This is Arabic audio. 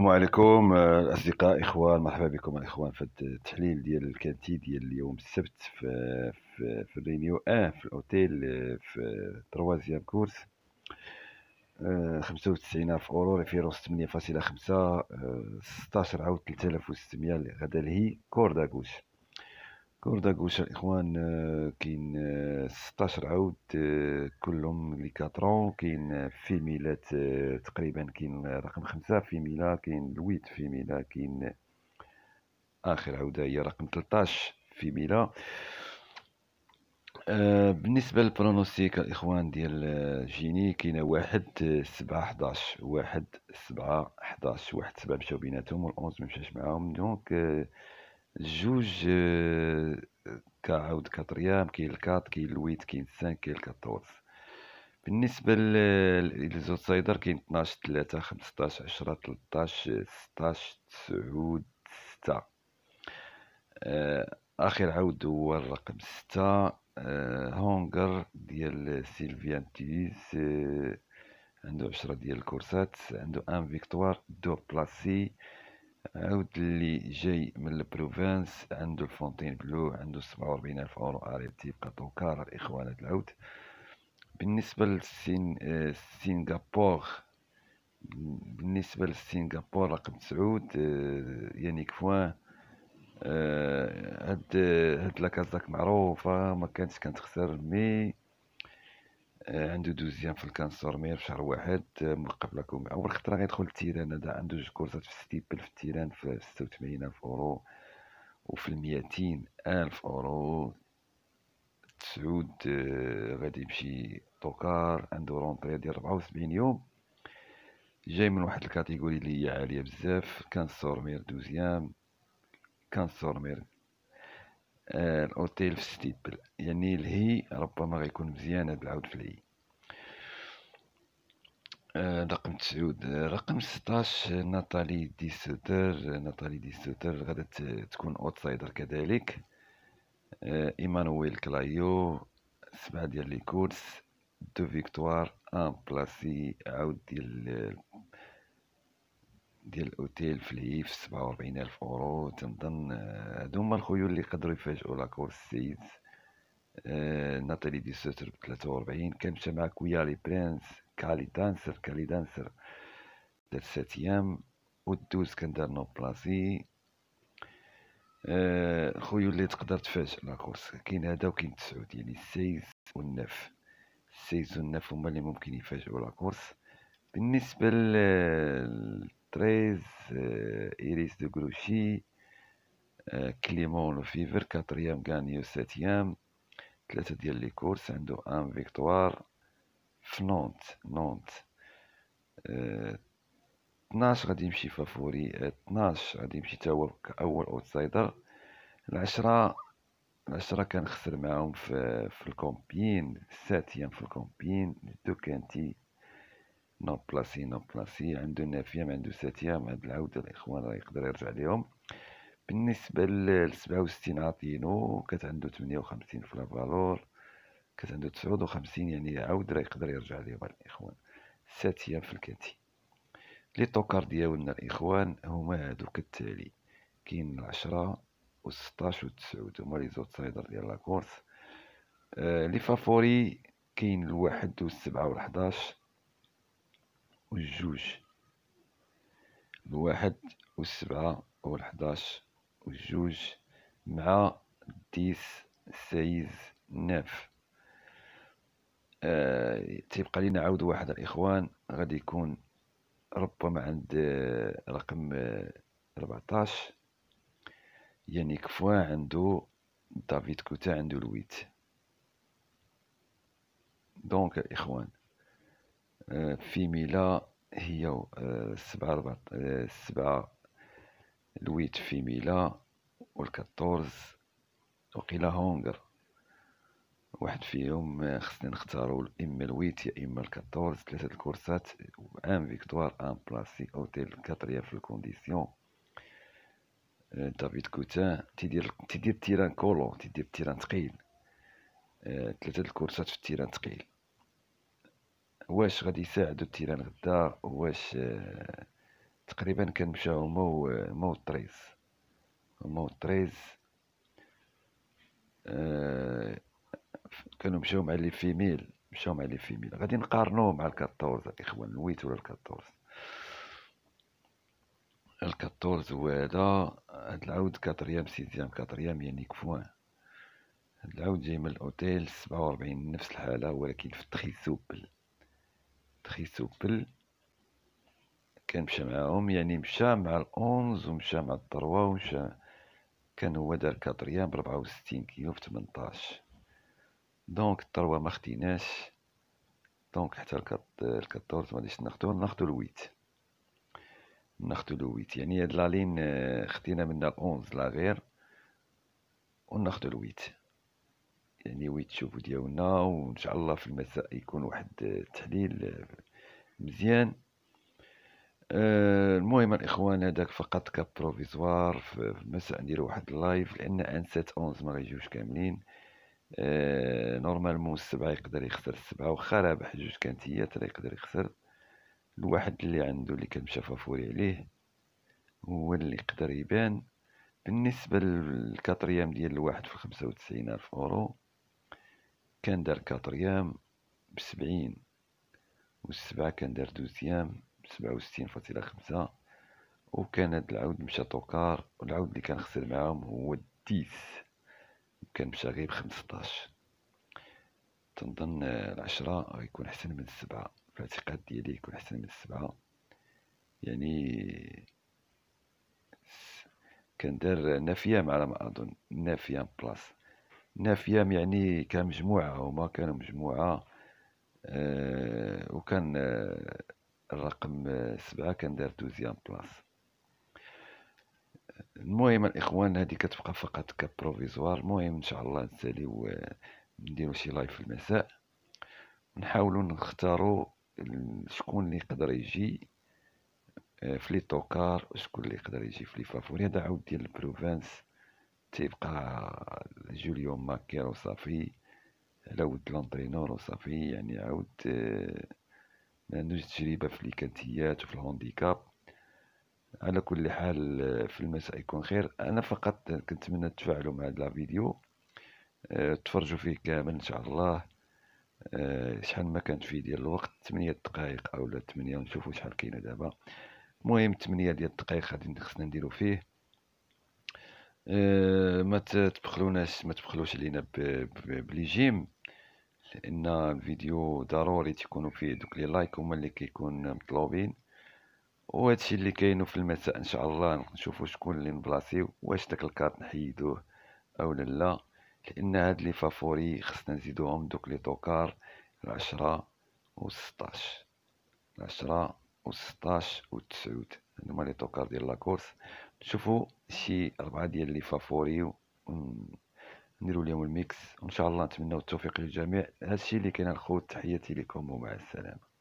السلام عليكم الاصدقاء آه، اخوان مرحبا بكم الاخوان في التحليل ديال الكانتي ديال اليوم السبت في في, في الرينيو ان في الاوتيل آه، في تروازيام كورس 95 آه، الف اورو ريفيروس 8.5 16 عاود 3600 غدا لهي كورداغوش كورداغوش الاخوان آه، كاين 16 آه، عود آه، كلهم لي كاترون كاين فيميلات تقريبا كاين رقم خمسة فيميلا كاين في فيميلا كاين اخر عوده هي رقم 13 فيميلا بالنسبه للبرونوستيك الاخوان ديال جيني كاين واحد سبعة حداش واحد سبعة حداش واحد سبعة مشاو بيناتهم والأونز ممشاش معاهم دونك جوج آه، كعاود كاتريام كاين الكات كاين الويت كاين سان كاين الكاتورز بالنسبه للزوتسايدر كاين 12 3 15 10 13 16 تسعود 6 آه، اخر عود هو الرقم 6 آه، هونغر ديال سيلفيان تيز عنده 10 ديال الكورسات عنده ان فيكتوار دو بلاسي عاود اللي جاي من البروفانس عنده الفونتين بلو عنده سبعة وربعين الف اورو اريتي بقى دوكار هاد العود بالنسبة للسين آه، سنغافور بالنسبة للسينغابور رقم تسعود آه، يانيك فوان آه، هاد هاد لاكازاك معروفة ما كانتش كتخسر مي آه، عنده دوزيام في الكانسورمير في شهر واحد آه، ملقب لكم اول خطره غيدخل التيران هذا عنده جوج كورسات في ستيبل في التيران في وثمانين الف اورو وفي الميتين الف اورو تسعود آه، غادي يمشي طوكار عنده رونطري ديال ربعة وسبعين يوم جاي من واحد الكاتيجوري اللي هي عاليه بزاف كانسورمير دوزيام كانسورمير آه، الاوتيل في ستيبل يعني الهي ربما غيكون مزيان هاد العود في الهي آه، رقم تسعود آه، رقم 16 ناتالي دي سوتر ناتالي دي سوتر غادا تكون اوتسايدر كذلك ايمانويل كلايو سبعة ديال لي كورس دو فيكتوار ان بلاسي عاود ديال ديال الاوتيل في الهيف 47000 اورو تنظن هادو هما الخيول اللي قدروا يفاجئوا لاكورس السيد آه ناتالي دي سوتر ب 43 كان مشى مع كويالي برينس كالي دانسر كالي دانسر دار ساتيام والدوز كان دار نو بلاسي آه اللي تقدر تفاجئ لاكورس كاين هذا وكاين تسعود يعني السيز والنف السيز والنف هما اللي ممكن يفاجئوا لاكورس بالنسبه ل 13 إيريس دو كروشي كليمون لوفيفر فيفر كاتريام غانيو ساتيام ثلاثة ديال لي كورس عندو ان فيكتوار في نونت نونت 12 غادي يمشي فافوري 12 غادي يمشي تا هو كأول اوتسايدر العشرة العشرة كنخسر معاهم في, في الكومبين ساتيام في الكومبين دو كانتي نون بلاسي نون بلاسي عنده نافيام عنده ساتيام هاد العوده الاخوان راه يقدر يرجع ليهم بالنسبه ل 67 عطينو كانت عنده 58 في لافالور كانت عنده 59 يعني عاود راه يقدر يرجع ليهم الاخوان ساتيام في الكاتي لي توكار ديالنا الاخوان هما هادو كالتالي كاين 10 و 16 و 9 هما لي زوتسايدر ديال لاكورس آه لي فافوري كاين الواحد و السبعة و الحداش والجوج الواحد والسبعة والحداش والجوج مع ديس سيز ناف آه تيبقى لينا عاود واحد الاخوان غادي يكون ربما عند آه، رقم 14 آه، يعني كفوا عنده دافيد كوتا عنده الويت دونك الاخوان آه، في ميلا هي آه، سبعة آه، سبعة الويت في ميلا والكاتورز وقيلا هونغر واحد فيهم خصني نختارو اما الويت يا اما الكاتورز ثلاثة الكورسات ان فيكتوار ان بلاسي اوتيل كاتريام في الكونديسيون دافيد كوتان تيدير تيدير تيران كولو تيدير تيران تقيل ثلاثة الكورسات في التيران تقيل واش غادي يساعدو التيران غدا واش آه، تقريبا كنمشاو مشاو مو آه، مو تريز مو تريز آه، كانوا مشاو مع لي فيميل مشاو مع لي فيميل غادي نقارنو مع الكاتورز الاخوان نويت ولا الكاتورز الكاتورز هو هذا هاد العود كاتريام سيزيام كاتريام يعني كفوان هاد العود جاي من الاوتيل سبعة وربعين نفس الحالة ولكن في التخيسوبل تريسوبل كان مشى معاهم يعني مشى مع الأونز ومشى مع الضروة ومشى كان هو دار كاتريام بربعة وستين كيلو في تمنطاش دونك الثروة ما خديناش دونك حتى الكاتورز ما غاديش ناخدو ناخدو الويت ناخدو الويت يعني هاد لالين آه، خدينا منها الأونز لا غير وناخدو الويت يعني ويت ديالنا وان شاء الله في المساء يكون واحد التحليل مزيان آه، المهم الاخوان هذاك فقط كبروفيزوار في المساء نديروا واحد اللايف لان انسات اونز ما غيجيوش كاملين آه، نورمالمون السبعه يقدر يخسر السبعه وخا رابح جوج كانت هي ترى يقدر يخسر الواحد اللي عنده اللي كان فافوري عليه هو اللي يقدر يبان بالنسبه للكاتريام ديال الواحد في 95000 اورو كان دار كاتريام بسبعين والسبعة كان دار دوزيام بسبعة وستين فاصلة خمسة وكان هاد العود مشى طوكار والعود اللي كان خسر معاهم هو الديس كان مشى غير بخمسطاش تنظن العشرة غيكون حسن من السبعة في الاعتقاد ديالي يكون حسن من السبعة يعني كان دار نافية على ما أظن نافية بلاص نافيام يعني كمجموعة هما كانوا مجموعة آه وكان آه، الرقم آه، سبعة كان دار دوزيام بلاص المهم الإخوان هذه كتبقى فقط كبروفيزوار المهم إن شاء الله نساليو آه، نديرو شي لايف في المساء نحاولوا نختاروا شكون اللي يقدر يجي في لي توكار وشكون اللي يقدر يجي في لي فافوري هذا عاود ديال البروفانس تيبقى جوليو ماكير وصافي على ود لونترينور وصافي يعني عاود آه، ما عندوش تجربه في الكانتيات وفي الهونديكاب على كل حال آه، في المساء يكون خير انا فقط كنتمنى تفاعلوا مع هذا الفيديو آه، تفرجوا فيه كامل ان شاء الله شحال ما كانت فيه ديال الوقت 8 دقائق اولا 8 نشوفوا شحال كاينه دابا المهم 8 ديال الدقائق غادي خصنا نديرو فيه آه، ما تبخلوناش ما تبخلوش علينا بلي جيم لان الفيديو ضروري تكونوا فيه دوك لي لايك هما اللي كيكون مطلوبين وهادشي اللي كاينو في المساء ان شاء الله نشوفوا شكون اللي نبلاصيو واش داك الكارت نحيدوه او لا لان هاد لي فافوري خصنا نزيدوهم دوك لي توكار العشرة و 16 10 و 16 و 9 هما لي توكار ديال لاكورس شوفوا شي أربعة ديال لي فافوري نديرو ليهم الميكس وإن شاء الله نتمنى التوفيق للجميع هادشي اللي كاين الخوت تحياتي لكم ومع السلامة